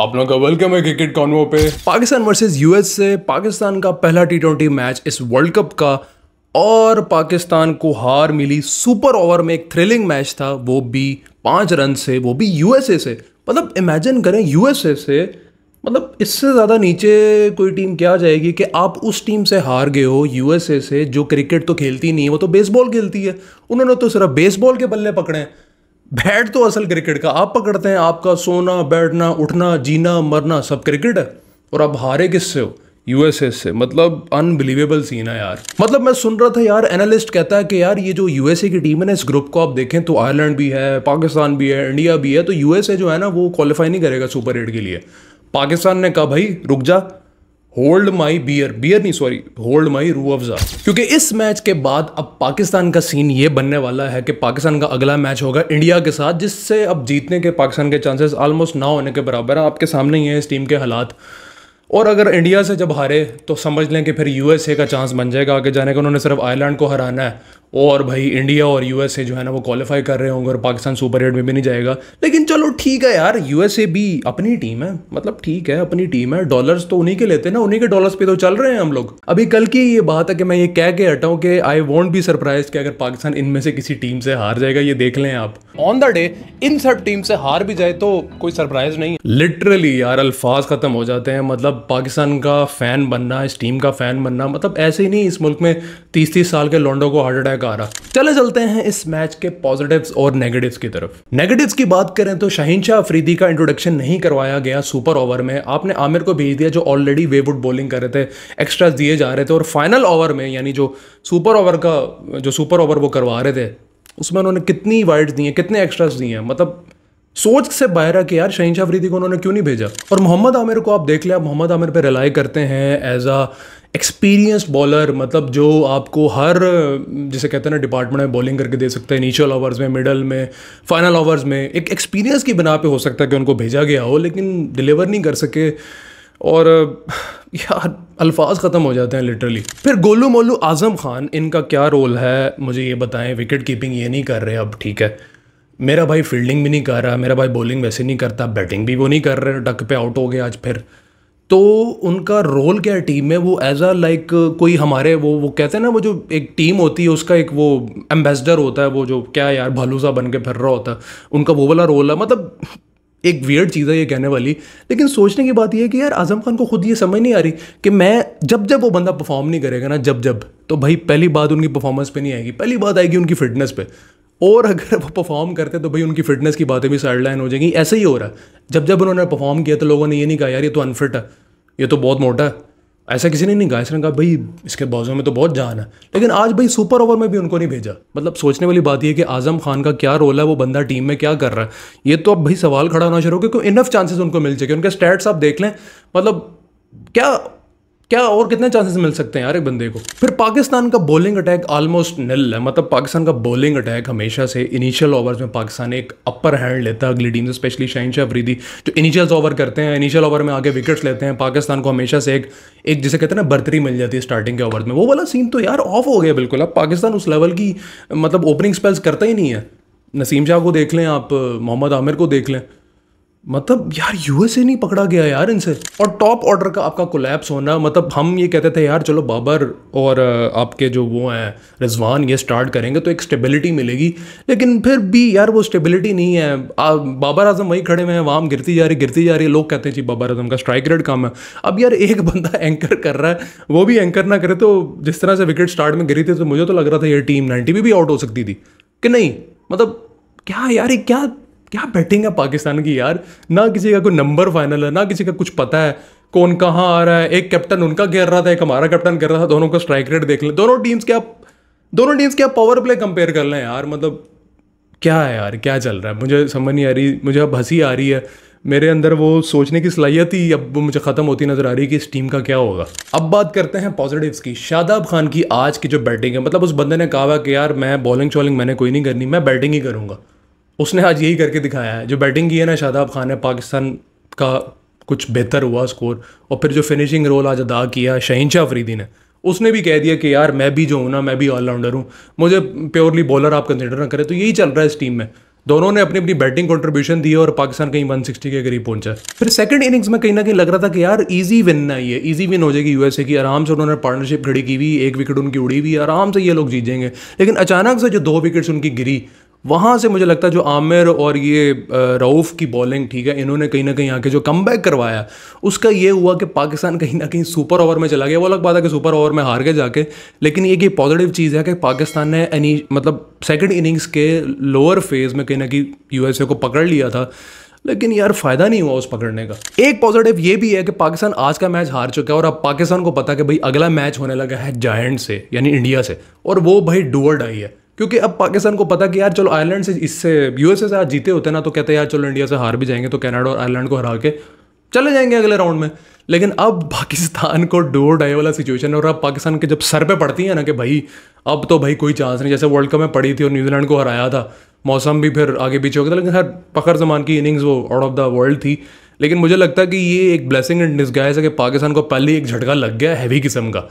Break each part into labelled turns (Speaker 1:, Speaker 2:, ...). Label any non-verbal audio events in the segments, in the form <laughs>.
Speaker 1: आप लोगों का वेलकम है क्रिकेट कॉन्वो पे पाकिस्तान वर्सेस यूएस से पाकिस्तान का पहला टी ट्वेंटी मैच इस वर्ल्ड कप का और पाकिस्तान को हार मिली सुपर ओवर में एक थ्रिलिंग मैच था वो भी पांच रन से वो भी यूएसए से मतलब इमेजिन करें यूएसए से मतलब इससे ज़्यादा नीचे कोई टीम क्या जाएगी कि आप उस टीम से हार गए हो यूएसए से जो क्रिकेट तो खेलती नहीं है वो तो बेसबॉल खेलती है उन्होंने तो सिर्फ बेसबॉल के बल्ले पकड़े हैं बैट तो असल क्रिकेट का आप पकड़ते हैं आपका सोना बैठना उठना जीना मरना सब क्रिकेट है और आप हारे किससे हो यूएसए से मतलब अनबिलीवेबल सीन है यार मतलब मैं सुन रहा था यार एनालिस्ट कहता है कि यार ये जो यूएसए की टीम है ना इस ग्रुप को आप देखें तो आयरलैंड भी है पाकिस्तान भी है इंडिया भी है तो यूएसए जो है ना वो क्वालिफाई नहीं करेगा सुपर एट के लिए पाकिस्तान ने कहा भाई रुक जा होल्ड माई बियर बियर नहीं sorry hold my Rooh Afza क्योंकि इस मैच के बाद अब पाकिस्तान का सीन ये बनने वाला है कि पाकिस्तान का अगला मैच होगा इंडिया के साथ जिससे अब जीतने के पाकिस्तान के चांसेस ऑलमोस्ट ना होने के बराबर है आपके सामने ही है इस टीम के हालात और अगर इंडिया से जब हारे तो समझ लें कि फिर यूएसए का चांस बन जाएगा आगे जाने का उन्होंने सिर्फ आयरलैंड को हराना है और भाई इंडिया और यूएसए जो है ना वो क्वालिफाई कर रहे होंगे और पाकिस्तान सुपर एट में भी नहीं जाएगा लेकिन चलो ठीक है यार यूएसए भी अपनी टीम है मतलब ठीक है अपनी टीम है डॉलर्स तो उन्हीं के लेते हैं ना उन्हीं के डॉलर्स पे तो चल रहे हैं हम लोग अभी कल की ये बात है कि मैं ये कह के हूँ कि आई वॉन्ट भी सरप्राइज कि अगर पाकिस्तान इनमें से किसी टीम से हार जाएगा ये देख लें आप ऑन द डे इन सब टीम से हार भी जाए तो कोई सरप्राइज नहीं लिटरली यार अल्फाज खत्म हो जाते हैं मतलब पाकिस्तान का फ़ैन बनना इस टीम का फ़ैन बनना मतलब ऐसे ही नहीं इस मुल्क में तीस तीस साल के लॉन्डो को हार्ट अटैक आ रहा चले चलते हैं इस मैच के पॉजिटिव्स और नेगेटिव्स की तरफ नेगेटिव्स की बात करें तो शाहिन शाह अफरीदी का इंट्रोडक्शन नहीं करवाया गया सुपर ओवर में आपने आमिर को भेज दिया जो ऑलरेडी वेवुड बॉलिंग कर रहे थे एक्स्ट्रा दिए जा रहे थे और फाइनल ओवर में यानी जो सुपर ओवर का जो सुपर ओवर वो करवा रहे थे उसमें उन्होंने कितनी वाइड्स दी हैं कितने एक्स्ट्रास दिए हैं मतलब सोच से बाहर है कि यार शहीनशाह अफरीदी को उन्होंने क्यों नहीं भेजा और मोहम्मद आमिर को आप देख लिया आप मोहम्मद आमिर पर रिलाई करते हैं एज अ एक्सपीरियंस बॉलर मतलब जो आपको हर जिसे कहते हैं ना डिपार्टमेंट में बॉलिंग करके दे सकते हैं इनिशियल ओवर्स में मिडल में फाइनल ओवर्स में एक एक्सपीरियंस की बिना पे हो सकता है कि उनको भेजा गया हो लेकिन डिलीवर नहीं कर सके और यार अल्फाज ख़त्म हो जाते हैं लिटरली फिर गोलू मोलू आज़म खान इनका क्या रोल है मुझे ये बताएं विकेट कीपिंग ये नहीं कर रहे अब ठीक है मेरा भाई फील्डिंग भी नहीं कर रहा मेरा भाई बॉलिंग वैसे नहीं करता बैटिंग भी वो नहीं कर रहे डक पे आउट हो गए आज फिर तो उनका रोल क्या है टीम में वो एज आ लाइक कोई हमारे वो वो कहते हैं ना वो जो एक टीम होती है उसका एक वो एम्बेसडर होता है वो जो क्या यार भालूसा बन के फिर रहा होता है उनका वो वाला रोल है मतलब एक वियर्ड चीज़ है ये कहने वाली लेकिन सोचने की बात यह है कि यार आजम खान को खुद ये समझ नहीं आ रही कि मैं जब जब वो बंदा परफॉर्म नहीं करेगा ना जब जब तो भाई पहली बात उनकी परफॉर्मेंस पे नहीं आएगी पहली बात आएगी उनकी फिटनेस पे और अगर वो परफॉर्म करते तो भाई उनकी फिटनेस की बातें भी साइड लाइन हो जाएंगी ऐसे ही हो रहा है जब जब उन्होंने परफॉर्म किया तो लोगों ने ये नहीं कहा यार ये तो अनफिट है ये तो बहुत मोटा है ऐसा किसी ने नहीं कहा इसने कहा भाई इसके बाजू में तो बहुत जान है लेकिन आज भाई सुपर ओवर में भी उनको नहीं भेजा मतलब सोचने वाली बात यह कि आजम खान का क्या रोल है वो बंदा टीम में क्या कर रहा है ये तो अब भाई सवाल खड़ा होना शुरू हो क्योंकि इनफ चांसेस उनको मिल चुके उनके स्टैट्स आप देख लें मतलब क्या क्या और कितने चांसेस मिल सकते हैं यार एक बंदे को फिर पाकिस्तान का बॉलिंग अटैक ऑलमोस्ट निल है मतलब पाकिस्तान का बॉलिंग अटैक हमेशा से इनिशियल ओवर्स में पाकिस्तान एक अपर हैंड लेता है अगली टीम स्पेशली शाहिन शाह अफरीदी जो इनिशियल ओवर करते हैं इनिशियल ओवर में आगे विकेट्स लेते हैं पाकिस्तान को हमेशा से एक एक जिसे कहते हैं ना बर्तरी मिल जाती है स्टार्टिंग के ओवर में वो वाला सीन तो यार ऑफ हो गया बिल्कुल अब पाकिस्तान उस लेवल की मतलब ओपनिंग स्पेल्स करता ही नहीं है नसीम शाह को देख लें आप मोहम्मद आमिर को देख लें मतलब यार यूएसए नहीं पकड़ा गया यार इनसे और टॉप ऑर्डर का आपका कोलैप्स होना मतलब हम ये कहते थे यार चलो बाबर और आपके जो वो हैं रिजवान ये स्टार्ट करेंगे तो एक स्टेबिलिटी मिलेगी लेकिन फिर भी यार वो स्टेबिलिटी नहीं है बाबर आजम वहीं खड़े हुए हैं वहाँ गिरती जा रही गिरती जा रही है लोग कहते हैं जी बाबर आजम का स्ट्राइक रेट कम है अब यार एक बंदा एंकर <laughs> कर रहा है वो भी एंकर ना करे तो जिस तरह से विकेट स्टार्ट में गिरी थी तो मुझे तो लग रहा था ये टीम नाइन्टी भी आउट हो सकती थी कि नहीं मतलब क्या यार ये क्या क्या बैटिंग है पाकिस्तान की यार ना किसी का कोई नंबर फाइनल है ना किसी का कुछ पता है कौन कहाँ आ रहा है एक कैप्टन उनका घेर रहा था एक हमारा कैप्टन घेर रहा था दोनों का स्ट्राइक रेट देख लें दोनों टीम्स के आप दोनों टीम्स के आप पावर प्ले कंपेयर कर लें यार मतलब क्या है यार क्या चल रहा है मुझे समझ नहीं आ रही मुझे अब हंसी आ रही है मेरे अंदर वो सोचने की सलाहियत ही अब वो मुझे ख़त्म होती नज़र आ रही है कि इस टीम का क्या होगा अब बात करते हैं पॉजिटिव्स की शादाब खान की आज की जो बैटिंग है मतलब उस बंदे ने कहा कि यार मैं बॉलिंग शॉलिंग मैंने कोई नहीं करनी मैं बैटिंग ही करूँगा उसने आज यही करके दिखाया है जो बैटिंग की है ना शादाब खान ने पाकिस्तान का कुछ बेहतर हुआ स्कोर और फिर जो फिनिशिंग रोल आज अदा किया शाह अफरीदी ने उसने भी कह दिया कि यार मैं भी जो हूँ ना मैं भी ऑलराउंडर हूँ मुझे प्योरली बॉलर आप कंसिडर ना करें तो यही चल रहा है इस टीम में दोनों ने अपनी अपनी बैटिंग कंट्रीब्यूशन दी और पाकिस्तान कहीं 160 के करीब पहुंचा फिर सेकंड इनिंग्स में कहीं ना कहीं लग रहा था कि यार इजी विन ना ये इजी विन हो जाएगी यूएसए की आराम से उन्होंने पार्टनरशिप खड़ी की हुई एक विकेट उनकी उड़ी हुई आराम से ये लोग जीत जाएंगे लेकिन अचानक से जो दो विकेट्स उनकी गिरी वहाँ से मुझे लगता है जो आमिर और ये रऊफ़ की बॉलिंग ठीक है इन्होंने कहीं ना कहीं आके जो कम बैक करवाया उसका ये हुआ कि पाकिस्तान कहीं ना कहीं सुपर ओवर में चला गया वो अलग बात है कि सुपर ओवर में हार के जाके लेकिन एक ये पॉजिटिव चीज़ है कि पाकिस्तान ने एनी मतलब सेकेंड इनिंग्स के लोअर फेज़ में कहीं ना कहीं यूएसए को पकड़ लिया था लेकिन यार फायदा नहीं हुआ उस पकड़ने का एक पॉजिटिव ये भी है कि पाकिस्तान आज का मैच हार चुका है और अब पाकिस्तान को पता कि भाई अगला मैच होने लगा है जायंट से यानी इंडिया से और वो भाई डुअर्ड आई है क्योंकि अब पाकिस्तान को पता कि यार चलो आयरलैंड से इससे यूएसए से आज जीते होते ना तो कहते यार चलो इंडिया से हार भी जाएंगे तो कनाडा और आयरलैंड को हरा के चले जाएंगे अगले राउंड में लेकिन अब <laughs> पाकिस्तान को डोर डाई वाला सिचुएशन है और अब पाकिस्तान के जब सर पे पड़ती है ना कि भाई अब तो भाई कोई चांस नहीं जैसे वर्ल्ड कप में पड़ी थी और न्यूजीलैंड को हराया था मौसम भी फिर आगे पीछे हो गया था लेकिन हर पखर जमान की इनिंग्स वो आउट ऑफ द वर्ल्ड थी लेकिन मुझे लगता है कि ये एक ब्लेसिंग एंड डिस्गाइज है कि पाकिस्तान को पहले ही एक झटका लग गया हैवी किस्म का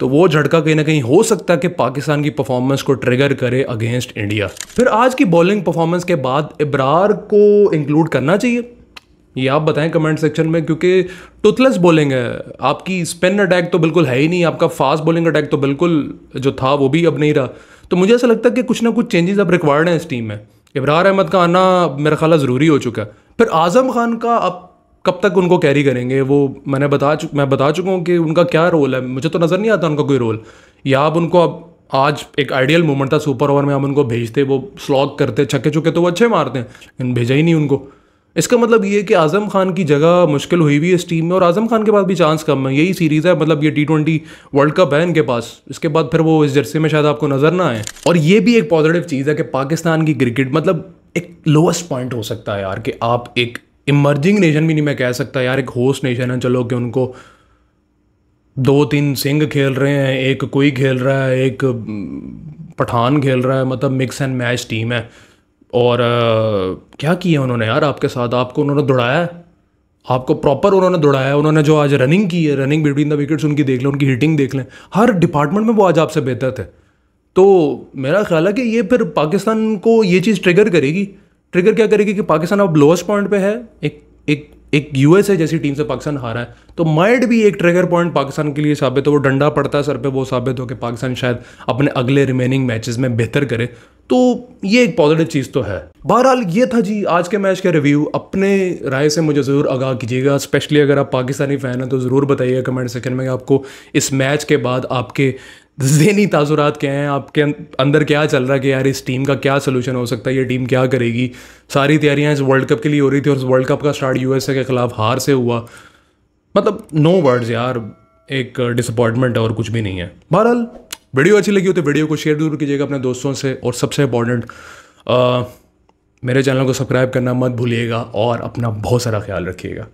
Speaker 1: तो वो झटका कहीं ना कहीं हो सकता है कि पाकिस्तान की परफॉर्मेंस को ट्रिगर करे अगेंस्ट इंडिया फिर आज की बॉलिंग परफॉर्मेंस के बाद इब्रार को इंक्लूड करना चाहिए ये आप बताएं कमेंट सेक्शन में क्योंकि टुथलेस बॉलिंग है आपकी स्पिन अटैक तो बिल्कुल है ही नहीं आपका फास्ट बॉलिंग अटैक तो बिल्कुल जो था वो भी अब नहीं रहा तो मुझे ऐसा लगता है कि कुछ ना कुछ चेंजेस अब रिक्वायर्ड हैं इस टीम में इब्रार अहमद का आना मेरा ख्याल ज़रूरी हो चुका है फिर आज़म खान का अब कब तक उनको कैरी करेंगे वो मैंने बता चुक मैं बता चुका हूँ कि उनका क्या रोल है मुझे तो नज़र नहीं आता उनका कोई रोल या आप उनको अब आज एक आइडियल मोमेंट था सुपर ओवर में हम उनको भेजते वो स्लॉग करते छक्के चुके तो वो अच्छे मारते हैं लेकिन भेजा ही नहीं उनको इसका मतलब ये है कि आज़म खान की जगह मुश्किल हुई हुई है इस टीम में और आज़म खान के पास भी चांस कम है यही सीरीज़ है मतलब ये टी ट्वेंटी वर्ल्ड कप है इनके पास इसके बाद फिर वो इस जर्सी में शायद आपको नज़र ना आए और ये भी एक पॉजिटिव चीज़ है कि पाकिस्तान की क्रिकेट मतलब एक लोएस्ट पॉइंट हो सकता है यार कि आप एक इमर्जिंग नेशन भी नहीं मैं कह सकता यार एक होस्ट नेशन है चलो कि उनको दो तीन सिंह खेल रहे हैं एक कोई खेल रहा है एक पठान खेल रहा है मतलब मिक्स एंड मैच टीम है और आ, क्या किया उन्होंने यार आपके साथ आपको उन्होंने दौड़ाया आपको प्रॉपर उन्होंने दौड़ाया उन्होंने जो आज रनिंग की है रनिंग बिटवीन द विकेट्स उनकी देख लें उनकी हिटिंग देख लें हर डिपार्टमेंट में वो आज आपसे बेहतर थे तो मेरा ख्याल है कि ये फिर पाकिस्तान को ये चीज़ ट्रिगर करेगी ट्रिगर क्या करेगी कि पाकिस्तान अब लोएस्ट पॉइंट पे है एक एक एक यूएस है जैसी टीम से पाकिस्तान हारा है तो माइड भी एक ट्रिगर पॉइंट पाकिस्तान के लिए साबित हो वो डंडा पड़ता है सर पे वो साबित हो कि पाकिस्तान शायद अपने अगले रिमेनिंग मैचेस में बेहतर करे तो ये एक पॉजिटिव चीज़ तो है बहरहाल ये था जी आज के मैच का रिव्यू अपने राय से मुझे ज़रूर आगाह कीजिएगा स्पेशली अगर आप पाकिस्तानी फ़ैन हैं तो ज़रूर बताइए कमेंट सेक्शन में आपको इस मैच के बाद आपके जहनी ताजुरात क्या हैं आपके अं-, अंदर क्या चल रहा है कि यार इस टीम का क्या सोल्यूशन हो सकता है ये टीम क्या करेगी सारी तैयारियां इस वर्ल्ड कप के लिए हो रही थी और इस वर्ल्ड कप का स्टार्ट यूएसए के खिलाफ हार से हुआ मतलब नो वर्ड्स यार एक डिसअपॉइंटमेंट है और कुछ भी नहीं है बहरहाल वीडियो अच्छी लगी हो तो वीडियो को शेयर जरूर कीजिएगा अपने दोस्तों से और सबसे इंपॉर्टेंट मेरे चैनल को सब्सक्राइब करना मत भूलिएगा और अपना बहुत सारा ख्याल रखिएगा